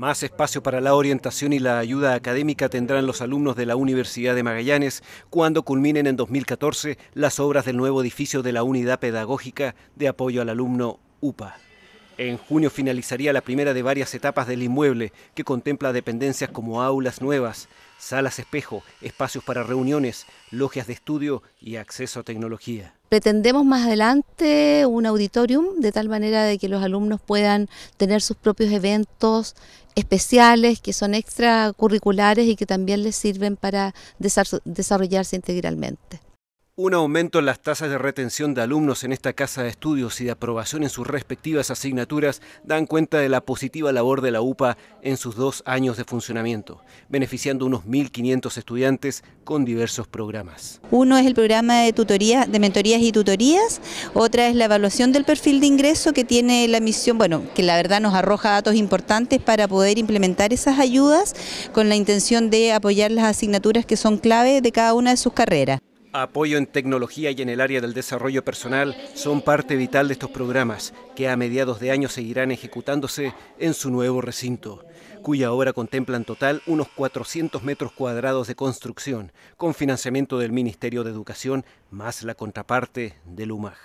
Más espacio para la orientación y la ayuda académica tendrán los alumnos de la Universidad de Magallanes cuando culminen en 2014 las obras del nuevo edificio de la Unidad Pedagógica de Apoyo al Alumno UPA. En junio finalizaría la primera de varias etapas del inmueble, que contempla dependencias como aulas nuevas, salas espejo, espacios para reuniones, logias de estudio y acceso a tecnología. Pretendemos más adelante un auditorium de tal manera de que los alumnos puedan tener sus propios eventos especiales que son extracurriculares y que también les sirven para desarrollarse integralmente. Un aumento en las tasas de retención de alumnos en esta casa de estudios y de aprobación en sus respectivas asignaturas dan cuenta de la positiva labor de la UPA en sus dos años de funcionamiento, beneficiando unos 1.500 estudiantes con diversos programas. Uno es el programa de, tutoría, de mentorías y tutorías, otra es la evaluación del perfil de ingreso que tiene la misión, bueno, que la verdad nos arroja datos importantes para poder implementar esas ayudas con la intención de apoyar las asignaturas que son clave de cada una de sus carreras. Apoyo en tecnología y en el área del desarrollo personal son parte vital de estos programas, que a mediados de año seguirán ejecutándose en su nuevo recinto, cuya obra contempla en total unos 400 metros cuadrados de construcción, con financiamiento del Ministerio de Educación, más la contraparte del UMAG.